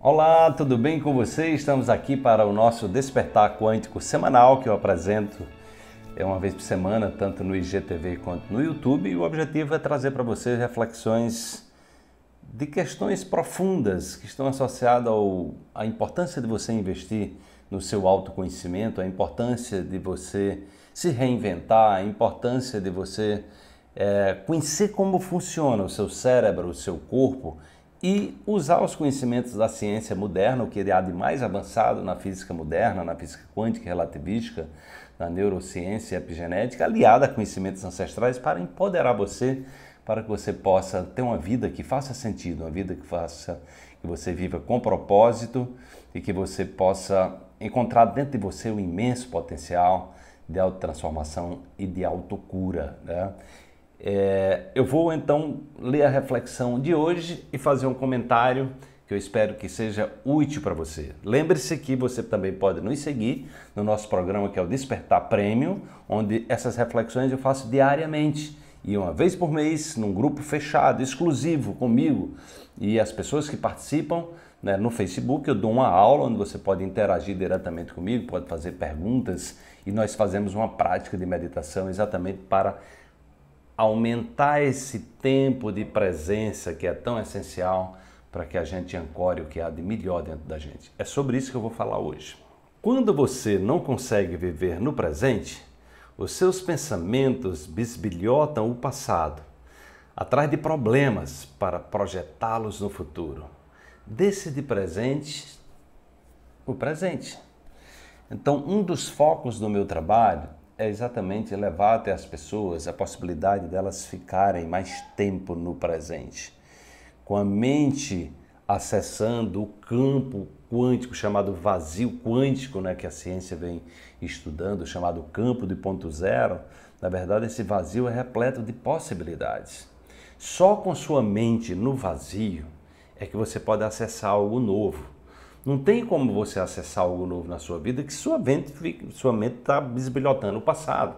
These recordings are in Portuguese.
Olá, tudo bem com você? Estamos aqui para o nosso Despertar Quântico semanal que eu apresento é uma vez por semana, tanto no IGTV quanto no YouTube, e o objetivo é trazer para vocês reflexões de questões profundas que estão associadas ao, à importância de você investir no seu autoconhecimento, a importância de você se reinventar, a importância de você é, conhecer como funciona o seu cérebro, o seu corpo e usar os conhecimentos da ciência moderna, o que ele há de mais avançado na física moderna, na física quântica e relativística, na neurociência e epigenética, aliada a conhecimentos ancestrais, para empoderar você, para que você possa ter uma vida que faça sentido, uma vida que faça que você viva com propósito e que você possa encontrar dentro de você o um imenso potencial de autotransformação e de autocura. Né? É, eu vou então ler a reflexão de hoje e fazer um comentário que eu espero que seja útil para você. Lembre-se que você também pode nos seguir no nosso programa que é o Despertar Prêmio, onde essas reflexões eu faço diariamente e uma vez por mês num grupo fechado, exclusivo comigo e as pessoas que participam né, no Facebook. Eu dou uma aula onde você pode interagir diretamente comigo, pode fazer perguntas e nós fazemos uma prática de meditação exatamente para aumentar esse tempo de presença que é tão essencial para que a gente ancore o que há de melhor dentro da gente. É sobre isso que eu vou falar hoje. Quando você não consegue viver no presente, os seus pensamentos bisbilhotam o passado, atrás de problemas para projetá-los no futuro. Desse de presente, o presente. Então, um dos focos do meu trabalho é exatamente levar até as pessoas a possibilidade delas ficarem mais tempo no presente, com a mente acessando o campo quântico chamado vazio quântico, né, que a ciência vem estudando, chamado campo de ponto zero. Na verdade, esse vazio é repleto de possibilidades. Só com sua mente no vazio é que você pode acessar algo novo. Não tem como você acessar algo novo na sua vida que sua mente sua mente está bisbilhotando o passado.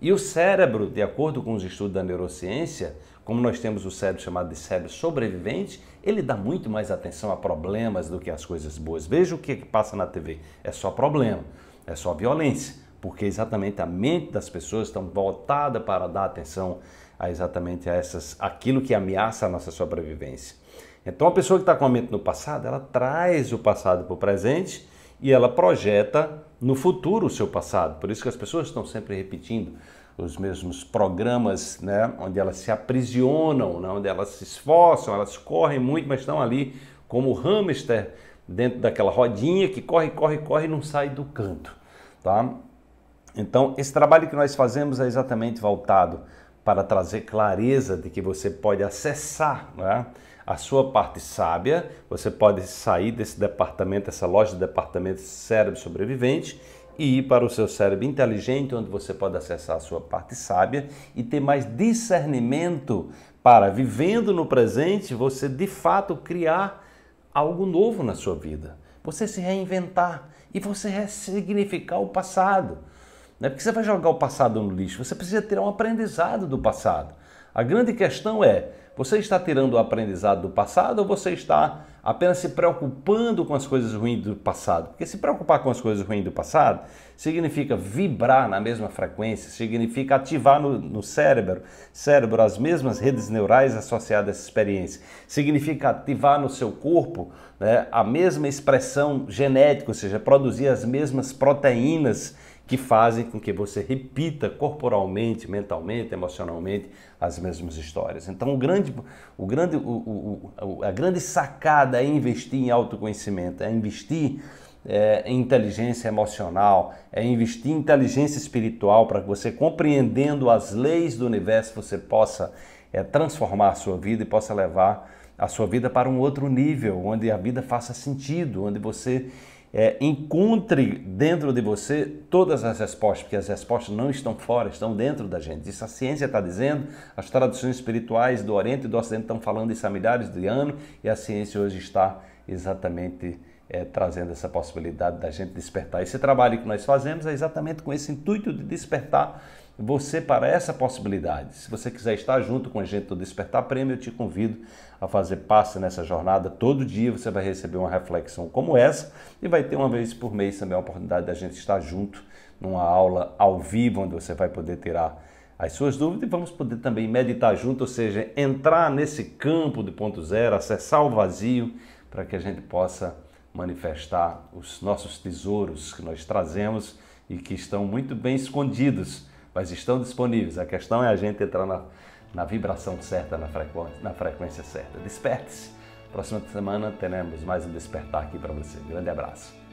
E o cérebro, de acordo com os estudos da neurociência, como nós temos o cérebro chamado de cérebro sobrevivente, ele dá muito mais atenção a problemas do que às coisas boas. Veja o que passa na TV, é só problema, é só violência, porque exatamente a mente das pessoas está voltada para dar atenção a exatamente a essas, aquilo que ameaça a nossa sobrevivência. Então, a pessoa que está com a mente no passado, ela traz o passado para o presente e ela projeta no futuro o seu passado. Por isso que as pessoas estão sempre repetindo os mesmos programas, né, onde elas se aprisionam, né, onde elas se esforçam, elas correm muito, mas estão ali como hamster dentro daquela rodinha que corre, corre, corre e não sai do canto, tá? Então, esse trabalho que nós fazemos é exatamente voltado para trazer clareza de que você pode acessar né, a sua parte sábia, você pode sair desse departamento, dessa loja de departamento cérebro sobrevivente e ir para o seu cérebro inteligente, onde você pode acessar a sua parte sábia e ter mais discernimento para, vivendo no presente, você de fato criar algo novo na sua vida. Você se reinventar e você ressignificar o passado. Não é porque você vai jogar o passado no lixo, você precisa ter um aprendizado do passado. A grande questão é você está tirando o aprendizado do passado ou você está apenas se preocupando com as coisas ruins do passado? Porque se preocupar com as coisas ruins do passado significa vibrar na mesma frequência, significa ativar no, no cérebro, cérebro as mesmas redes neurais associadas a essa experiência, significa ativar no seu corpo né, a mesma expressão genética, ou seja, produzir as mesmas proteínas que fazem com que você repita corporalmente, mentalmente, emocionalmente as mesmas histórias. Então, o grande, o grande, o, o, a grande sacada é investir em autoconhecimento, é investir é, em inteligência emocional, é investir em inteligência espiritual para que você, compreendendo as leis do universo, você possa é, transformar a sua vida e possa levar a sua vida para um outro nível, onde a vida faça sentido, onde você é, encontre dentro de você todas as respostas, porque as respostas não estão fora, estão dentro da gente. Isso a ciência está dizendo, as tradições espirituais do Oriente e do Ocidente estão falando isso há milhares de anos e a ciência hoje está exatamente é, trazendo essa possibilidade da gente despertar. Esse trabalho que nós fazemos é exatamente com esse intuito de despertar você para essa possibilidade. Se você quiser estar junto com a gente do Despertar Prêmio, eu te convido a fazer parte nessa jornada. Todo dia você vai receber uma reflexão como essa e vai ter uma vez por mês também a oportunidade da gente estar junto numa aula ao vivo, onde você vai poder tirar as suas dúvidas e vamos poder também meditar junto, ou seja, entrar nesse campo do ponto zero, acessar o vazio para que a gente possa manifestar os nossos tesouros que nós trazemos e que estão muito bem escondidos mas estão disponíveis. A questão é a gente entrar na, na vibração certa, na frequência, na frequência certa. Desperte-se. Próxima semana teremos mais um despertar aqui para você. Grande abraço.